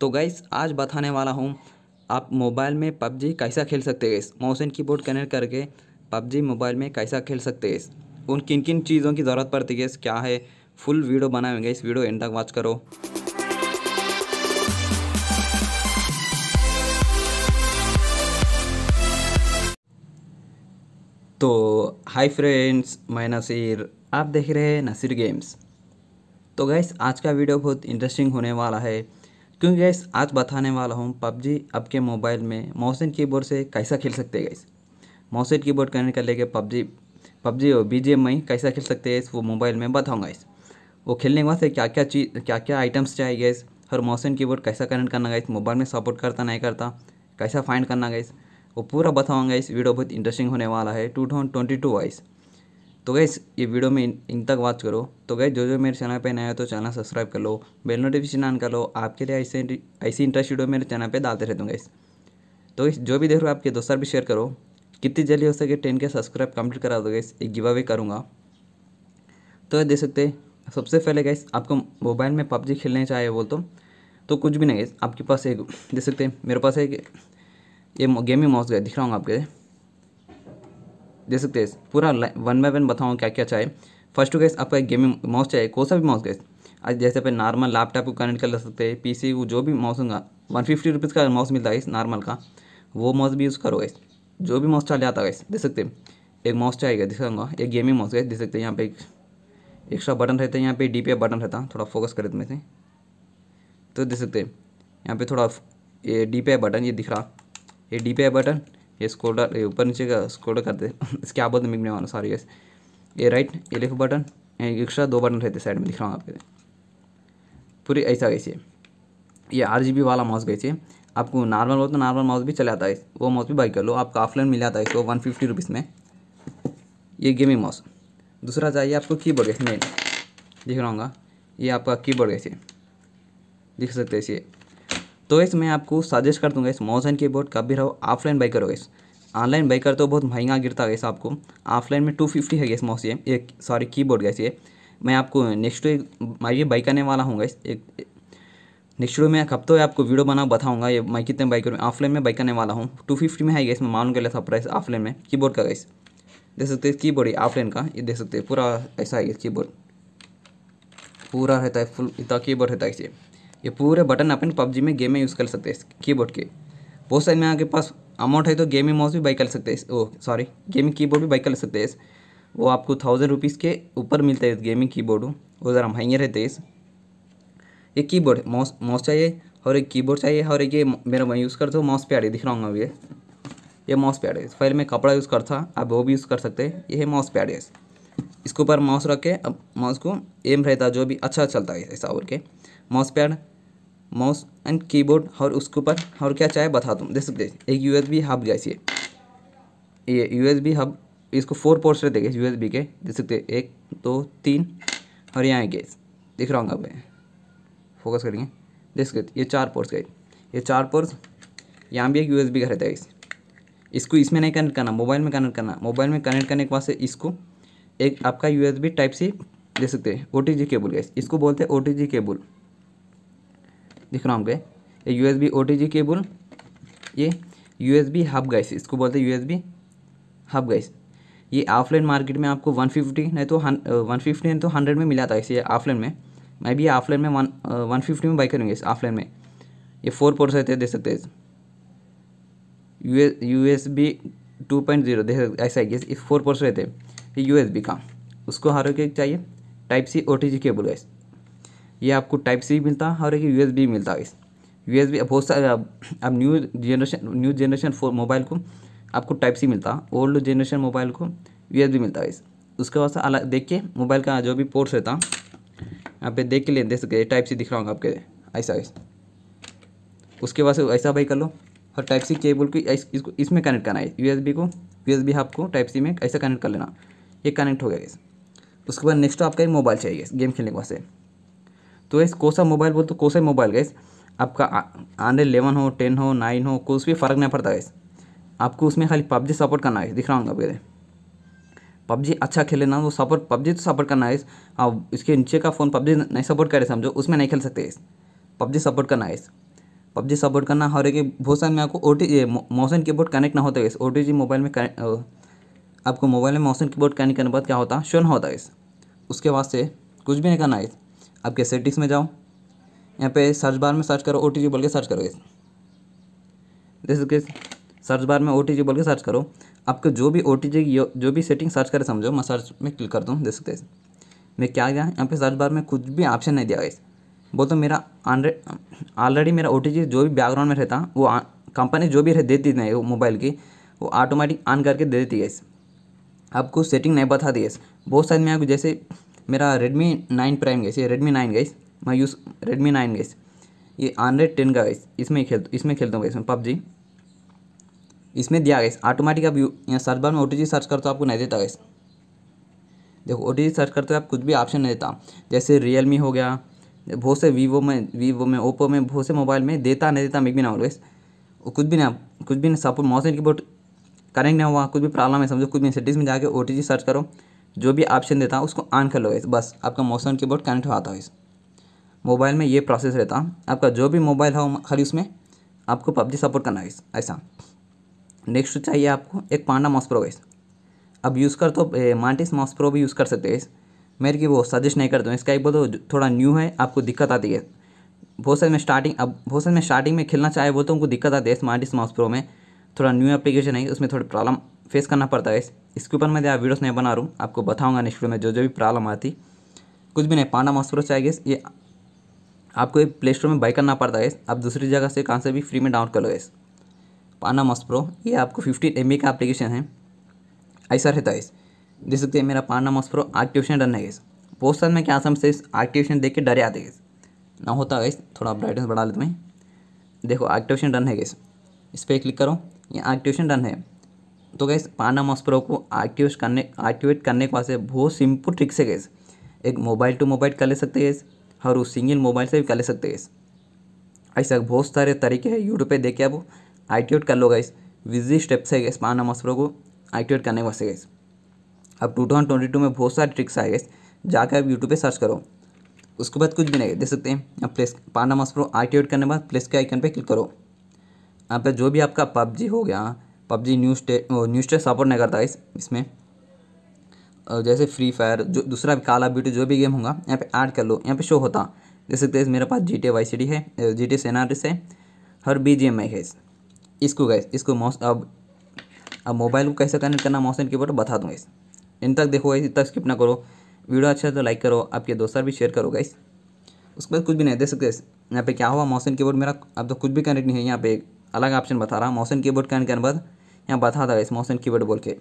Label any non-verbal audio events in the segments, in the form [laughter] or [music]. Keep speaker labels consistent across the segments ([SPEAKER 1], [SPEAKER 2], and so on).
[SPEAKER 1] तो गैस आज बताने वाला हूँ आप मोबाइल में पबजी कैसा खेल सकते गैस माउस कीबोर्ड कनेक्ट करके पबजी मोबाइल में कैसा खेल सकते गैस उन किन किन चीज़ों की ज़रूरत पड़ती है क्या है फुल वीडियो बनाएंगे इस वीडियो एंड तक वॉच करो तो हाय फ्रेंड्स मैं नसीर आप देख रहे हैं नसीर गेम्स तो गैस आज का वीडियो बहुत इंटरेस्टिंग होने वाला है क्योंकि गैस आज बताने वाला हूँ पबजी आपके मोबाइल में की कीबोर्ड से कैसा खेल सकते हैं गैस की कीबोर्ड करने का लेके पबजी पबजी और बी में कैसा खेल सकते हैं वो मोबाइल में बताऊँगा इस वो खेलने के बाद से क्या क्या चीज़ क्या क्या आइटम्स चाहिए गैस और मौसम कीबोर्ड कैसा कनेक्ट करना गैस मोबाइल में सपोर्ट करता नहीं करता कैसा फाइंड करना गैस वो पूरा बताऊँगा इस वीडियो बहुत इंटरेस्टिंग होने वाला है टू थाउजेंड ट्वेंटी टू वाइस तो गए ये वीडियो में इन, तक वॉच करो तो गए जो जो मेरे चैनल पे नया हो तो चैनल सब्सक्राइब कर लो बेल नोटिफिकेशन ऑन कर लो आपके लिए ऐसे ऐसी इंटरेस्ट वीडियो मेरे चैनल पे डालते रहते गई तो इस जो भी देख रहे हो आपके दोस्तों भी शेयर करो कितनी जल्दी हो सके टेन के सब्सक्राइब कंप्लीट करा दो गई एक गिव अवे करूँगा तो देख सकते सबसे पहले गैस आपको मोबाइल में पबजी खेलने चाहिए बोल तो तो कुछ भी नहीं गई आपके पास एक देख सकते मेरे पास एक ये गेमिंग माउस गए दिख रहा हूँ आपके देख सकते हैं पूरा वन बाय वन बताऊँ क्या क्या चाहिए फर्स्ट टू गैस आपका गेमिंग माउस चाहिए कौन सा भी माउस गैस आज जैसे अपन नॉर्मल लैपटॉप को कनेक्ट कर सकते हैं पीसी को जो भी माउस होगा वन फिफ्टी रुपीज़ का माउस मिलता है इस नॉर्मल का वो माउस भी यूज़ करो गैस जो भी माउस चाहिए आता है गैस देख सकते हैं एक माउस चाहिएगा दिखाऊंगा एक गेमिंग माउस गैस देख सकते हैं यहाँ पे एक एक्स्ट्रा बटन रहता है यहाँ पे डी बटन रहता थोड़ा फोकस करे तुम्हें से तो देख सकते हैं यहाँ पर थोड़ा ये डी बटन ये दिख रहा ये डी बटन ये ये ऊपर नीचे का स्कोडर करते [laughs] इसके आप बोलते तो मिगने वाला सॉरी ये ये राइट ये लेफ्ट बटन एक्स्ट्रा दो बटन रहते साइड में दिख रहा हूँ आपके पूरी ऐसा गई है ये आर जी बी वाला माउस गई है आपको नॉर्मल हो तो नॉर्मल माउस भी चले आता है वो माउस भी बाई कर लो आपका ऑफलाइन मिल जाता है इसको वन फिफ्टी रुपीज़ में ये गेमिंग माउस दूसरा चाहिए आपको की बोर्ड मेन दिख रहा हूँ ये आपका की बोर्ड गैस दिख सकते हैं इसे तो इस मैं आपको सजेस्ट कर दूंगा इस मौसन बोर्ड कभी रहो ऑफलाइन बाई करोगे इस ऑनलाइन बाई कर तो बहुत महंगा गिरता है आपको ऑफलाइन में टू फिफ्टी है इस माउस ये एक सॉरी कीबोर्ड गैस ये मैं आपको नेक्स्ट मैं ये बाई करने वाला हूँ इस एक नेक्स्ट वीडियो में कब तो आपको वीडियो बना बताऊँगा ये मैं कितने बाई करूँ ऑफलाइन में बाई करने वाला हूँ टू फिफ्टी में है इसमें मान मालूम लिए था प्राइस ऑफलाइन में की का गैस देख सकते की बोर्ड ऑफलाइन का ये देख सकते पूरा ऐसा है की पूरा रहता है फुल इतना की रहता है इसे ये पूरे बटन अपन पबजी में गेम में यूज़ कर सकते हैं कीबोर्ड के बहुत सारे में आपके पास अमाउंट है तो गेमिंग माउस भी बाई कर सकते हैं ओ सॉरी गेमिंग कीबोर्ड भी बाई कर सकते हैं वो आपको थाउजेंड रुपीज़ के ऊपर मिलता है गेमिंग कीबोर्ड वो ज़रा महंगे रहते हैं ये कीबोर्ड माउस माउस चाहिए और एक कीबोर्ड चाहिए और एक ये मेरा मैं यूज़ करता हूँ माउस पैड है दिख रहा हूँ ये ये माउस पैड है पहले मैं कपड़ा यूज़ करता आप वो भी यूज़ कर सकते हैं ये है माउस पैड है इसके ऊपर माउस रख के अब माउस को एम रहता जो भी अच्छा चलता है ऐसा और के mouse pad mouse and keyboard और उसके ऊपर और क्या चाहे बता दूँ देख सकते एक यू एस बी हब जैसी है ये यू एस बी हब इसको फोर पोर्ट्स रहते गए यू एस बी के देख सकते एक दो तीन और यहाँ गैस दिख रहा हूँ मैं फोकस करेंगे देख सकते ये चार पोर्ट्स गए ये चार पोर्ट्स यहाँ भी एक यू एस बी का रहता है इसको इसमें नहीं कनेक्ट करना मोबाइल में कनेक्ट करना मोबाइल में कनेक्ट करने के बाद से इसको एक आपका U S B type C दे सकते हैं O T G cable guys इसको बोलते हैं ओ टी जी केबल दिख रहा हूँ ये U S B O T G cable ये U S B hub guys इसको बोलते हैं U S B hub guys ये ऑफलाइन मार्केट में आपको वन फिफ्टी नहीं तो वन फिफ्टी नहीं तो हंड्रेड में मिला था इसे ऑफलाइन में मैं भी ऑफलाइन में वन वन फिफ्टी में बाई करूँगी इस ऑफलाइन में ये फोर पोर्स हैं देख सकते हैं U U S B two point zero देख सकते ऐसा है ये फोर रहते हैं ये यू एस बी का उसको हर एक चाहिए type C O T G cable guys ये आपको टाइप सी मिलता और एक यू भी मिलता है इस यू एस बी बहुत सारे अब new generation new generation for mobile को आपको टाइप सी मिलता ओल्ड जनरेशन मोबाइल को यू भी मिलता है इस उसके बाद अलग देख के मोबाइल का जो भी पोर्ट्स रहता यहाँ पे देख के लिए देख सकते टाइप सी दिख रहा होगा आपके ऐसा ऐसा उसके बाद ऐसा भाई कर लो और टाइप सी केबल को इसको इसमें कनेक्ट करना है यू को यूएसबी आपको टाइप सी में ऐसा कनेक्ट कर लेना ये कनेक्ट हो गया इस उसके बाद नेक्स्ट आपका मोबाइल चाहिए गेम खेलने के वास्ते तो गैस कौन सा मोबाइल बोल तो कौन सा मोबाइल गैस आपका हंड्रेड इलेवन हो टेन हो नाइन हो कुछ भी फ़र्क नहीं पड़ता गैस आपको उसमें खाली पबजी सपोर्ट करना है दिख रहा हूँ आपके पबजी अच्छा खेले ना वो सपोर्ट पबजी तो सपोर्ट करना है हाँ, अब इसके नीचे का फ़ोन पबजी नहीं सपोर्ट करे समझो उसमें नहीं खेल सकते इस पबजी सपोर्ट करना है इस पबजी सपोर्ट करना हर एक बहुत सारे में आपको O T motion board connect ना होता है ओ टी मोबाइल में आपको मोबाइल में मोशन बोर्ड कनेक्ट करने के बाद क्या होता है शो ना होता है इस उसके बाद से कुछ भी नहीं करना है आपके सेटिंग्स में जाओ यहाँ पे सर्च बार में सर्च करो ओ बोल के सर्च करोगे जैसे सर्च बार में ओ बोल के सर्च करो आपको जो भी ओ जो भी सेटिंग सर्च करें समझो मैं सर्च में क्लिक करता हूँ देख सकते मैं क्या गया यहाँ पे सर्च बार में कुछ भी ऑप्शन नहीं दिया गया वो तो मेरा ऑलरेडी मेरा ओ जो भी बैकग्राउंड में रहता वो कंपनी जो भी रह देती नहीं वो मोबाइल की वो ऑटोमेटिक ऑन करके दे देती है आपको सेटिंग नहीं बता दी है बहुत सारे में आपको जैसे मेरा रेडमी नाइन प्राइम गैस ये रेडमी नाइन गैस मैं यूज़ रेडमी नाइन गैस ये हंड्रेड टेन का गैस इसमें ही खेल इसमें खेलता हूँ इसमें पबजी इसमें दिया गया ऑटोमेटिक आप यहाँ सर्च बार में ओ सर्च करते हो आपको नहीं देता गैस देखो ओ सर्च करते हो आप कुछ भी ऑप्शन नहीं देता जैसे रियलमी हो गया बहुत से वीवो में वीवो में ओप्पो में बहुत से मोबाइल में देता नहीं देता मैं भी ना हो वो कुछ भी ना कुछ भी ना सपोर्ट मौसम की बोट कनेक्ट नहीं हुआ कुछ भी प्रॉब्लम है समझो कुछ भी सिटीज़ में जाके ओ सर्च करो जो भी ऑप्शन देता हूँ उसको ऑन कर इस बस आपका मौसम कीबोर्ड कनेक्ट हो जाता है इस मोबाइल में ये प्रोसेस रहता है आपका जो भी मोबाइल हो खाली उसमें आपको पबजी सपोर्ट करना है ऐसा नेक्स्ट चाहिए आपको एक पांडा माउस प्रो इस अब यूज़ कर तो मार्टिस माउस प्रो भी यूज़ कर सकते हैं मेरे की वो सजेस्ट नहीं करता हूँ इसका एक बोलो थोड़ा न्यू है आपको दिक्कत आती है बहुत सारे में स्टार्टिंग अब बहुत सारे में स्टार्टिंग में खेलना चाहे वो तो उनको दिक्कत आती है मार्टिस माउस प्रो में थोड़ा न्यू एप्लीकेशन है उसमें थोड़ी प्रॉब्लम फेस करना पड़ता है इसके ऊपर मैं आप वीडियोस नहीं बना रहा हूँ आपको बताऊंगा नेक्स्ट वीडियो में जो जो भी प्रॉब्लम आती कुछ भी नहीं पांडा मॉस्प्रो चाहिए ये आपको एक प्ले स्टोर में बाई करना पड़ता है आप दूसरी जगह से कहाँ से भी फ्री में डाउनलोड करोगे पाना मॉस्प्रो ये आपको फिफ्टीन एम का एप्लीकेशन है ऐसा रहता है देख सकते हैं मेरा पाना मॉस्प्रो एक्टिवेशन डन है बहुत साल में क्या आसम से एक्टिवेशन देख के डरे आते गए ना होता है थोड़ा ब्राइटनेस बढ़ा लेते हैं देखो एक्टिवेशन डन है गए इस पर क्लिक करो यहाँ एक्टिवेशन डन है तो गैस पाना मॉस्प्रो को एक्टिवेट करने एक्टिवेट करने के वास्ते बहुत सिंपल ट्रिक्स है गैस एक मोबाइल टू मोबाइल कर ले सकते हैं और उस सिंगल मोबाइल से भी कर ले सकते हैं ऐसा बहुत सारे तरीके हैं यूट्यूब पर देख के आप एक्टिवेट कर लो गैस विजी स्टेप्स है गैस पाना मॉस्प्रो को एक्टिवेट करने के वास्ते गैस अब टू थाउजेंड ट्वेंटी टू में बहुत सारे ट्रिक्स आए गए जाकर आप यूट्यूब पर सर्च करो उसके बाद कुछ भी नहीं देख सकते हैं अब प्लेस पाना मॉस्प्रो एक्टिवेट करने के बाद प्लेस के आइकन पर क्लिक करो यहाँ पे जो भी आपका पबजी हो गया PUBG new state new state support नहीं करता इस इसमें जैसे फ्री फायर जो दूसरा काला ब्यूटी जो भी गेम होगा यहाँ पे ऐड कर लो यहाँ पे शो होता देख सकते हैं मेरे पास G T Y C D है जी टी सेनारिस है हर बी जी एम आई है इसको गैस इसको माउस अब अब मोबाइल को कैसे कनेक्ट करना माउस एंड कीबोर्ड बता दूँ इस इन तक देखो इस तक स्किप ना करो वीडियो अच्छा तो लाइक करो आपके दोस्त भी शेयर करो गाइस उसके बाद कुछ भी नहीं देख सकते यहाँ पे क्या हुआ माउस एंड कीबोर्ड मेरा अब तो कुछ भी कनेक्ट नहीं है यहाँ पे अलग ऑप्शन बता रहा मोशन कीबोर्ड का के बाद यहाँ बता दा इस मोशन कीबोर्ड बोल के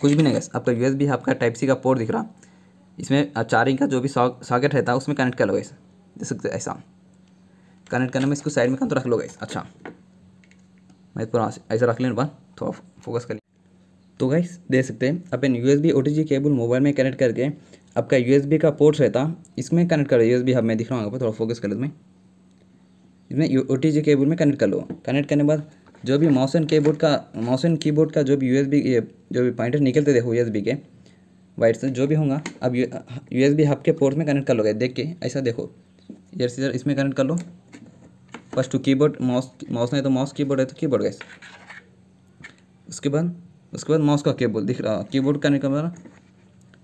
[SPEAKER 1] कुछ भी नहीं गैस तो आपका यू एस आपका टाइप सी का पोर्ट दिख रहा इसमें चार्जिंग का जो भी सॉकेट रहता है उसमें कनेक्ट कर लो गैस जैसे ऐसा कनेक्ट करने में इसको साइड में कम तो रख लो गए अच्छा मैं पूरा ऐसा रख लेने बाद थोड़ा फोकस कर तो गाइस देख सकते हैं अपन U S B cable mobile में कनेक्ट करके आपका यू का पोर्ट रहता इसमें कनेक्ट कर यू एस हब में दिख रहा हूँ आपको थोड़ा फोकस कर लेते मैं इसमें ओ टी जी केबल में कनेक्ट कर लो कनेक्ट करने के बाद जो भी मौसन कीबोर्ड का मौसन कीबोर्ड का जो भी यूएसबी जो भी पॉइंटर निकलते देखो यूएसबी के वाइट से जो भी होगा अब यू एस बी हब के पोर्ट में कनेक्ट कर लोगे देख के ऐसा देखो इधर से इधर इसमें कनेक्ट कर लो first two keyboard mouse mouse नहीं तो माउस कीबोर्ड है तो कीबोर्ड गैस उसके बाद उसके बाद माउस का केबल दिख रहा कीबोर्ड कनेक्ट करना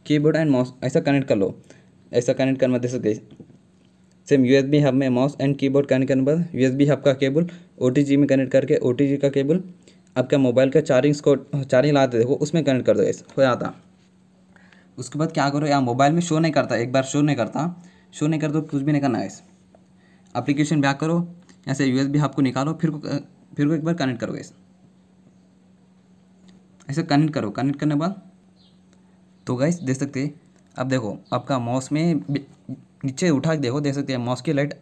[SPEAKER 1] कीबोर्ड एंड माउस ऐसा कनेक्ट कर लो ऐसा कनेक्ट करना दे सकते same U S B hub में माउस एंड कीबोर्ड कनेक्ट करने बाद यू एस बी हब का केबल ओ टी जी में कनेक्ट करके ओ टी जी का केबल आपका मोबाइल का चार्जिंग को चार्जिंग लगाते देखो उसमें कनेक्ट कर दो ऐसे हो जाता उसके बाद क्या करो यहाँ मोबाइल में शो नहीं करता एक बार शो नहीं करता शो नहीं कर दो तो कुछ भी नहीं करना है इस बैक करो ऐसे यू एस बी हब को निकालो फिर को फिर को एक बार कनेक्ट करो ऐसे ऐसे कनेक्ट करो कनेक्ट करने के बाद तो गाइस देख सकते हैं अब देखो आपका माउस में नीचे उठा के देखो देख सकते हैं माउस की लाइट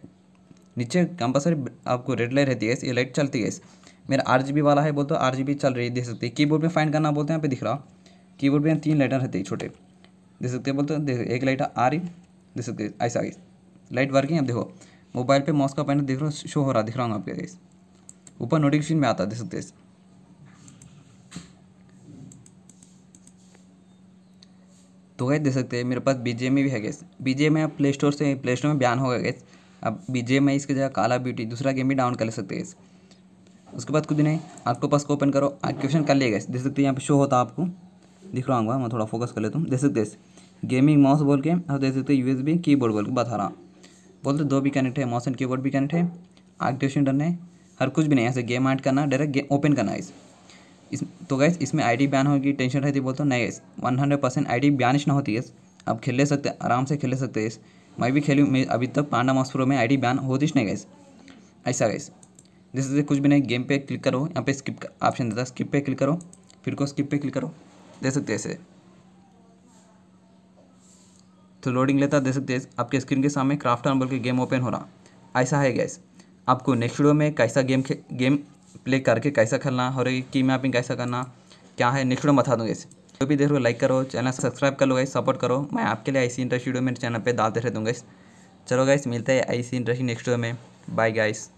[SPEAKER 1] नीचे कंपलसरी आपको रेड लाइट रहती है ये लाइट चलती है मेरा आर वाला है बोलते तो आर जी चल रही है देख सकते हैं कीबोर्ड में फाइंड करना बोलते हैं यहाँ पे दिख रहा कीबोर्ड में तीन लाइटर रहती है छोटे देख सकते हैं बोलते तो देख एक लाइट आ रही देख सकते ऐसा आई लाइट वर्किंग अब देखो मोबाइल पे माउस का पैनल दिख रहा शो हो रहा दिख रहा हूँ आपके ऊपर नोटिफिकेशन में आता देख सकते हैं तो गैस देख सकते हैं मेरे पास बी e भी है गैस e बी में आप प्ले स्टोर से प्ले स्टोर में बयान होगा गैस अब बी में e इसके जगह काला ब्यूटी दूसरा गेम भी डाउन कर ले सकते हैं उसके बाद कुछ नहीं आपको पास को ओपन करो क्वेश्चन कर लिए गए देख सकते हैं यहाँ पे शो होता आपको दिख रहा हूँ मैं थोड़ा फोकस कर लेता हूँ देख सकते हैं गेमिंग माउस बोल के और देख सकते हो यू कीबोर्ड बोल के बता रहा बोलते दो भी कनेक्ट है माउस एंड कीबोर्ड भी कनेक्ट है एक्टिवेशन डन है हर कुछ भी नहीं ऐसे गेम ऐड करना डायरेक्ट गेम ओपन करना है इसे इस तो गैस इसमें आईडी बैन होगी टेंशन रहती है बोलते हैं नहीं one hundred percent I D बैनिश ना होती है आप खेल ले सकते आराम से खेल ले सकते हैं मैं भी खेली मैं अभी तक पांडा मॉस में में आईडी बैन होती नहीं गैस ऐसा गैस जैसे जैसे कुछ भी नहीं गेम पे क्लिक करो यहाँ पे स्किप ऑप्शन देता है स्किप पे क्लिक करो फिर को स्किप पे क्लिक करो दे सकते ऐसे तो लोडिंग लेता दे सकते हैं आपके स्क्रीन के सामने क्राफ्ट बोल के गेम ओपन हो रहा ऐसा है गैस आपको नेक्स्ट वीडियो में कैसा गेम गेम प्ले करके कैसा खेलना और ये की मैपिंग कैसा करना क्या है नेक्स्ट वीडियो बता दूँगा इसे जो भी देख लाइक करो चैनल सब्सक्राइब कर लो गाइस सपोर्ट करो मैं आपके लिए ऐसी इंटरेस्ट वीडियो मेरे चैनल पर डालते रह हूँ इस चलो गाइस मिलते हैं ऐसी इंटरेस्ट नेक्स्ट वीडियो में बाय गाइस